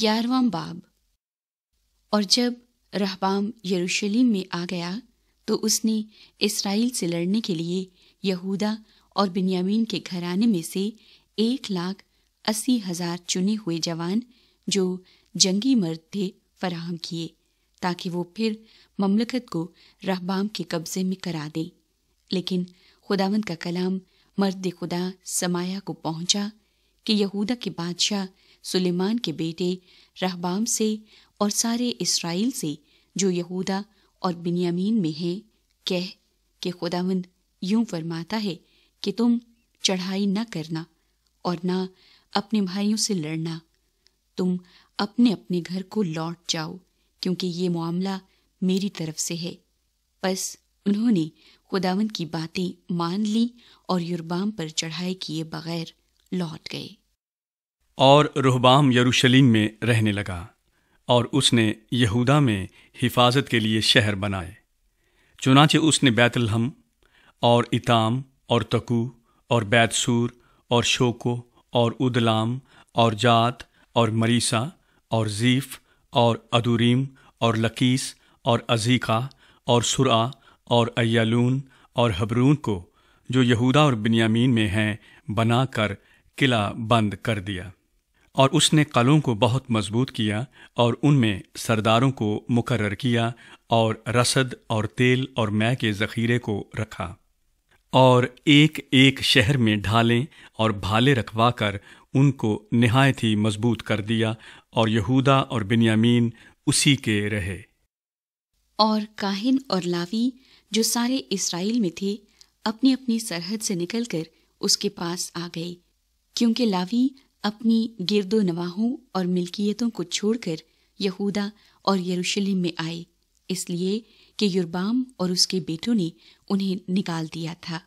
گیارہواں باب اور جب رہبام یروشلیم میں آ گیا تو اس نے اسرائیل سے لڑنے کے لیے یہودا اور بنیامین کے گھرانے میں سے ایک لاکھ اسی ہزار چنے ہوئے جوان جو جنگی مرد تھے فراہم کیے تاکہ وہ پھر مملکت کو رہبام کے قبضے میں کرا دیں لیکن خداون کا کلام مرد خدا سمایا کو پہنچا کہ یہودا کے بادشاہ سلیمان کے بیٹے رہبام سے اور سارے اسرائیل سے جو یہودا اور بنیامین میں ہیں کہہ کہ خداوند یوں فرماتا ہے کہ تم چڑھائی نہ کرنا اور نہ اپنے بھائیوں سے لڑنا تم اپنے اپنے گھر کو لوٹ جاؤ کیونکہ یہ معاملہ میری طرف سے ہے بس انہوں نے خداون کی باتیں مان لی اور یوربام پر چڑھائی کیے بغیر لوٹ گئی اور روحبام یروشلیم میں رہنے لگا اور اس نے یہودا میں حفاظت کے لیے شہر بنائے چنانچہ اس نے بیت الحم اور اتام اور تکو اور بیت سور اور شوکو اور ادلام اور جات اور مریسا اور زیف اور ادوریم اور لکیس اور ازیکا اور سرا اور ایالون اور حبرون کو جو یہودا اور بنیامین میں ہیں بنا کر قلعہ بند کر دیا اور اس نے قلوں کو بہت مضبوط کیا اور ان میں سرداروں کو مقرر کیا اور رسد اور تیل اور مے کے ذخیرے کو رکھا اور ایک ایک شہر میں ڈھالیں اور بھالے رکھوا کر ان کو نہایت ہی مضبوط کر دیا اور یہودا اور بنیامین اسی کے رہے اور کاہن اور لاوی جو سارے اسرائیل میں تھے اپنی اپنی سرحد سے نکل کر اس کے پاس آ گئے کیونکہ لاوی اپنی گرد و نواحوں اور ملکیتوں کو چھوڑ کر یہودا اور یروشلم میں آئے اس لیے کہ یوربام اور اس کے بیٹوں نے انہیں نکال دیا تھا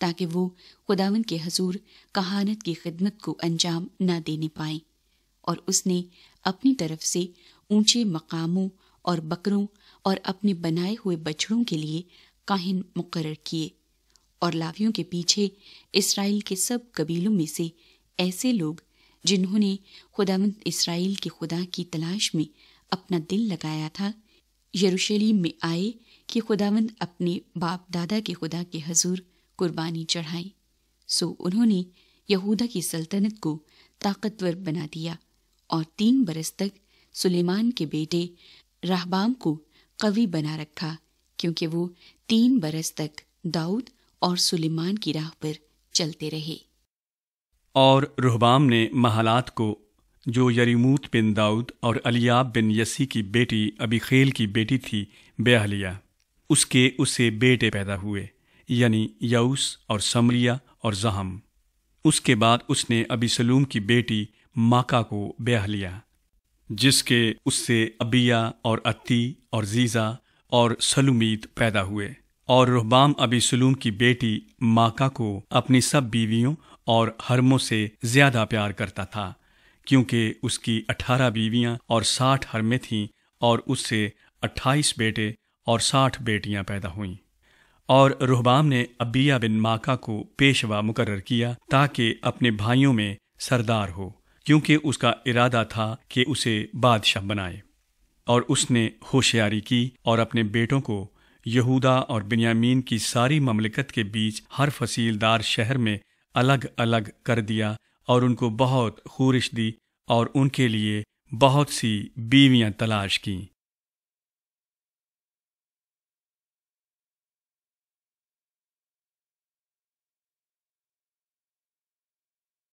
تاکہ وہ خداون کے حضور کہانت کی خدمت کو انجام نہ دینے پائیں اور اس نے اپنی طرف سے اونچے مقاموں اور بکروں اور اپنے بنائے ہوئے بچڑوں کے لیے کاہن مقرر کیے اور لاویوں کے پیچھے اسرائیل کے سب قبیلوں میں سے ایسے لوگ جنہوں نے خداوند اسرائیل کے خدا کی تلاش میں اپنا دل لگایا تھا یروشلیم میں آئے کہ خداوند اپنے باپ دادا کے خدا کے حضور قربانی چڑھائے سو انہوں نے یہودا کی سلطنت کو طاقتور بنا دیا اور تین برس تک سلیمان کے بیٹے رہبام کو قوی بنا رکھا کیونکہ وہ تین برس تک داؤد اور سلیمان کی راہ پر چلتے رہے اور روحبام نے محالات کو جو یریموت بن داؤد اور علیاب بن یسی کی بیٹی ابی خیل کی بیٹی تھی بیاہ لیا اس کے اسے بیٹے پیدا ہوئے یعنی یوس اور سمریا اور زہم اس کے بعد اس نے ابی سلوم کی بیٹی ماکا کو بیاہ لیا جس کے اس سے ابیا اور اتی اور زیزا اور سلومیت پیدا ہوئے اور رحبام ابی سلوم کی بیٹی ماکا کو اپنی سب بیویوں اور حرموں سے زیادہ پیار کرتا تھا کیونکہ اس کی اٹھارہ بیویاں اور ساٹھ حرمیں تھیں اور اس سے اٹھائیس بیٹے اور ساٹھ بیٹیاں پیدا ہوئیں اور رحبام نے ابیا بن ماکا کو پیشوا مقرر کیا تاکہ اپنے بھائیوں میں سردار ہو کیونکہ اس کا ارادہ تھا کہ اسے بادشاہ بنائے اور اس نے ہوشیاری کی اور اپنے بیٹوں کو یہودا اور بنیامین کی ساری مملکت کے بیچ ہر فصیل دار شہر میں الگ الگ کر دیا اور ان کو بہت خورش دی اور ان کے لیے بہت سی بیویاں تلاش کیں